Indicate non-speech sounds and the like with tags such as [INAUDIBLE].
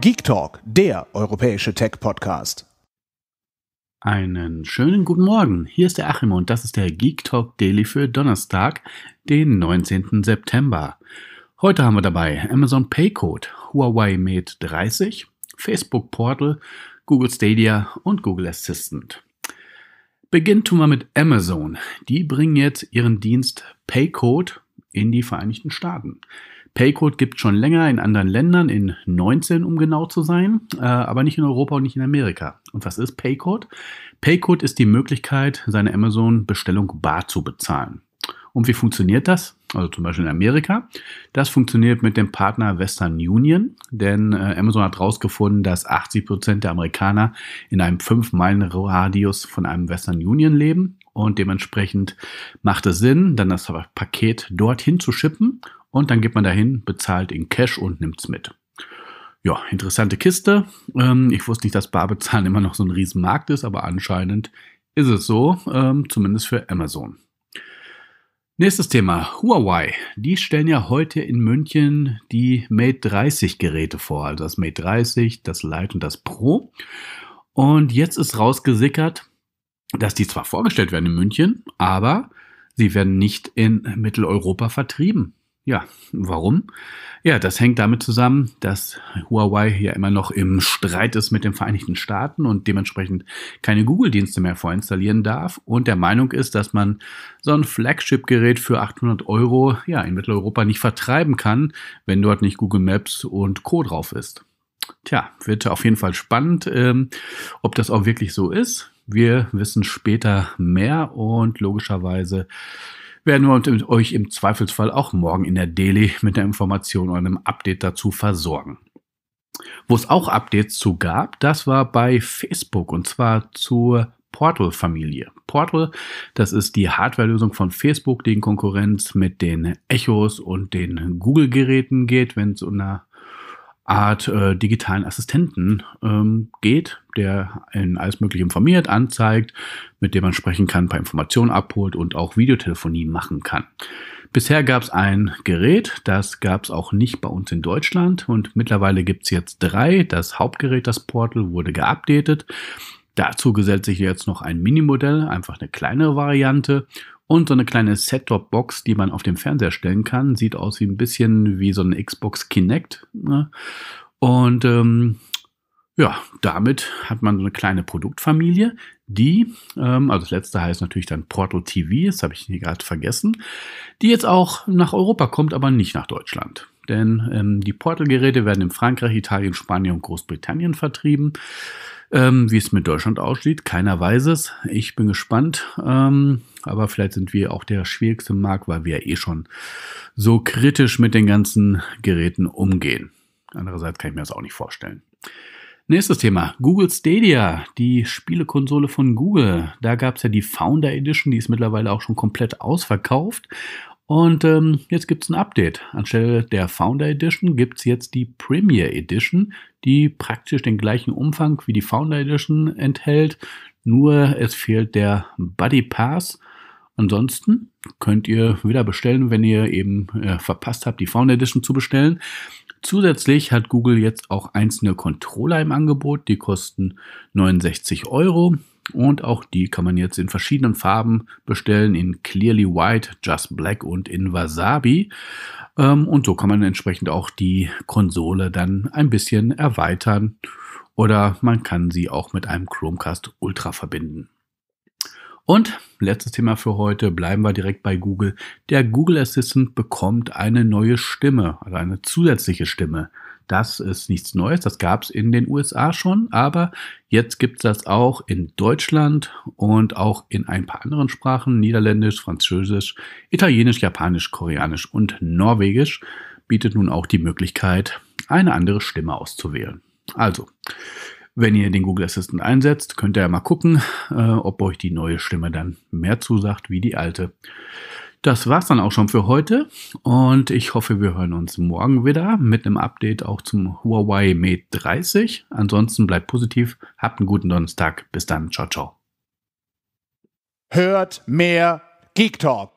Geek Talk, der europäische Tech-Podcast. Einen schönen guten Morgen. Hier ist der Achim und das ist der Geek Talk Daily für Donnerstag, den 19. September. Heute haben wir dabei Amazon Paycode, Huawei Mate 30, Facebook Portal, Google Stadia und Google Assistant. Beginnen tun wir mit Amazon. Die bringen jetzt ihren Dienst Paycode in die Vereinigten Staaten. Paycode gibt schon länger in anderen Ländern, in 19 um genau zu sein, äh, aber nicht in Europa und nicht in Amerika. Und was ist Paycode? Paycode ist die Möglichkeit, seine Amazon-Bestellung bar zu bezahlen. Und wie funktioniert das? Also zum Beispiel in Amerika. Das funktioniert mit dem Partner Western Union, denn äh, Amazon hat herausgefunden, dass 80% Prozent der Amerikaner in einem 5-Meilen-Radius von einem Western Union leben und dementsprechend macht es Sinn, dann das Paket dorthin zu schippen und dann geht man dahin, bezahlt in Cash und nimmt es mit. Ja, interessante Kiste. Ähm, ich wusste nicht, dass Barbezahlen [LAUGHS] immer noch so ein Riesenmarkt ist, aber anscheinend ist es so, ähm, zumindest für Amazon. Nächstes Thema, Huawei. Die stellen ja heute in München die Mate 30 Geräte vor, also das Mate 30, das Lite und das Pro. Und jetzt ist rausgesickert, dass die zwar vorgestellt werden in München, aber sie werden nicht in Mitteleuropa vertrieben. Ja, warum? Ja, das hängt damit zusammen, dass Huawei ja immer noch im Streit ist mit den Vereinigten Staaten und dementsprechend keine Google-Dienste mehr vorinstallieren darf und der Meinung ist, dass man so ein Flagship-Gerät für 800 Euro ja in Mitteleuropa nicht vertreiben kann, wenn dort nicht Google Maps und Co. drauf ist. Tja, wird auf jeden Fall spannend, ähm, ob das auch wirklich so ist. Wir wissen später mehr und logischerweise werden wir euch im Zweifelsfall auch morgen in der Daily mit einer Information oder einem Update dazu versorgen. Wo es auch Updates zu gab, das war bei Facebook und zwar zur Portal-Familie. Portal, das ist die Hardwarelösung von Facebook, die in Konkurrenz mit den Echos und den Google-Geräten geht, wenn es um eine Art äh, digitalen Assistenten ähm, geht, der in alles Mögliche informiert, anzeigt, mit dem man sprechen kann, paar Informationen abholt und auch Videotelefonie machen kann. Bisher gab es ein Gerät, das gab es auch nicht bei uns in Deutschland und mittlerweile gibt es jetzt drei. Das Hauptgerät, das Portal, wurde geupdatet. Dazu gesellt sich jetzt noch ein Minimodell, einfach eine kleinere Variante und so eine kleine Set-Top-Box, die man auf dem Fernseher stellen kann. Sieht aus wie ein bisschen wie so ein Xbox Kinect. Ne? Und ähm, ja, damit hat man so eine kleine Produktfamilie, die, ähm, also das letzte heißt natürlich dann Portal TV, das habe ich hier gerade vergessen, die jetzt auch nach Europa kommt, aber nicht nach Deutschland denn ähm, die Portal-Geräte werden in Frankreich, Italien, Spanien und Großbritannien vertrieben. Ähm, wie es mit Deutschland aussieht, keiner weiß es. Ich bin gespannt. Ähm, aber vielleicht sind wir auch der schwierigste Markt, weil wir ja eh schon so kritisch mit den ganzen Geräten umgehen. Andererseits kann ich mir das auch nicht vorstellen. Nächstes Thema, Google Stadia, die Spielekonsole von Google. Da gab es ja die Founder Edition, die ist mittlerweile auch schon komplett ausverkauft. Und ähm, jetzt gibt es ein Update. Anstelle der Founder Edition gibt es jetzt die Premier Edition, die praktisch den gleichen Umfang wie die Founder Edition enthält. Nur es fehlt der Buddy Pass. Ansonsten könnt ihr wieder bestellen, wenn ihr eben äh, verpasst habt, die Founder Edition zu bestellen. Zusätzlich hat Google jetzt auch einzelne Controller im Angebot, die kosten 69 Euro. Und auch die kann man jetzt in verschiedenen Farben bestellen, in Clearly White, Just Black und in Wasabi. Ähm, und so kann man entsprechend auch die Konsole dann ein bisschen erweitern oder man kann sie auch mit einem Chromecast Ultra verbinden. Und letztes Thema für heute, bleiben wir direkt bei Google. Der Google Assistant bekommt eine neue Stimme, also eine zusätzliche Stimme. Das ist nichts Neues, das gab es in den USA schon, aber jetzt gibt es das auch in Deutschland und auch in ein paar anderen Sprachen, Niederländisch, Französisch, Italienisch, Japanisch, Koreanisch und Norwegisch, bietet nun auch die Möglichkeit, eine andere Stimme auszuwählen. Also, wenn ihr den Google Assistant einsetzt, könnt ihr ja mal gucken, äh, ob euch die neue Stimme dann mehr zusagt wie die alte. Das war's dann auch schon für heute und ich hoffe, wir hören uns morgen wieder mit einem Update auch zum Huawei Mate 30. Ansonsten bleibt positiv, habt einen guten Donnerstag, bis dann, ciao, ciao. Hört mehr Geek Talk.